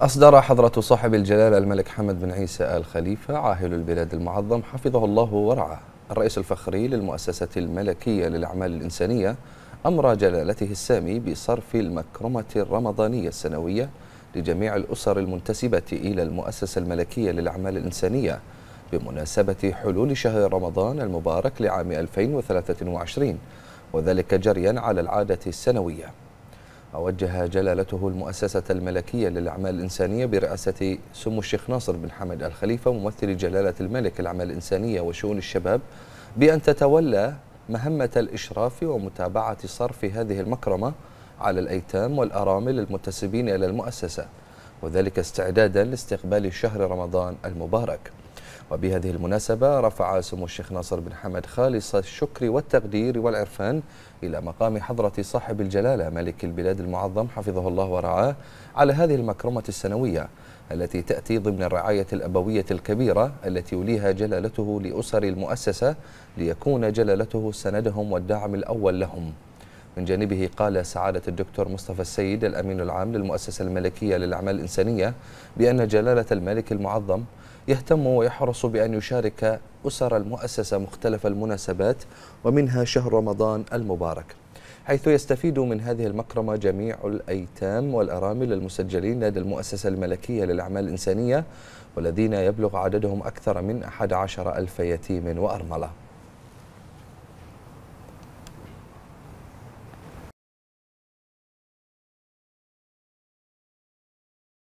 أصدر حضرة صاحب الجلالة الملك حمد بن عيسى آل خليفة عاهل البلاد المعظم حفظه الله ورعاه الرئيس الفخري للمؤسسة الملكية للأعمال الإنسانية أمر جلالته السامي بصرف المكرمة الرمضانية السنوية لجميع الأسر المنتسبة إلى المؤسسة الملكية للأعمال الإنسانية بمناسبة حلول شهر رمضان المبارك لعام 2023 وذلك جريا على العادة السنوية وجه جلالته المؤسسة الملكية للأعمال الإنسانية برئاسة سمو الشيخ ناصر بن حمد الخليفة ممثل جلالة الملك الأعمال الإنسانية وشؤون الشباب بأن تتولى مهمة الإشراف ومتابعة صرف هذه المكرمة على الأيتام والأرامل المنتسبين إلى المؤسسة وذلك استعدادا لاستقبال شهر رمضان المبارك وبهذه المناسبة رفع سمو الشيخ ناصر بن حمد خالص الشكر والتقدير والعرفان إلى مقام حضرة صاحب الجلالة ملك البلاد المعظم حفظه الله ورعاه على هذه المكرمة السنوية التي تأتي ضمن الرعاية الأبوية الكبيرة التي يوليها جلالته لأسر المؤسسة ليكون جلالته سندهم والدعم الأول لهم من جانبه قال سعادة الدكتور مصطفى السيد الأمين العام للمؤسسة الملكية للأعمال الإنسانية بأن جلالة الملك المعظم يهتم ويحرص بأن يشارك أسر المؤسسة مختلف المناسبات ومنها شهر رمضان المبارك حيث يستفيد من هذه المكرمة جميع الأيتام والأرامل المسجلين لدى المؤسسة الملكية للأعمال الإنسانية والذين يبلغ عددهم أكثر من 11 ألف يتيم وأرملة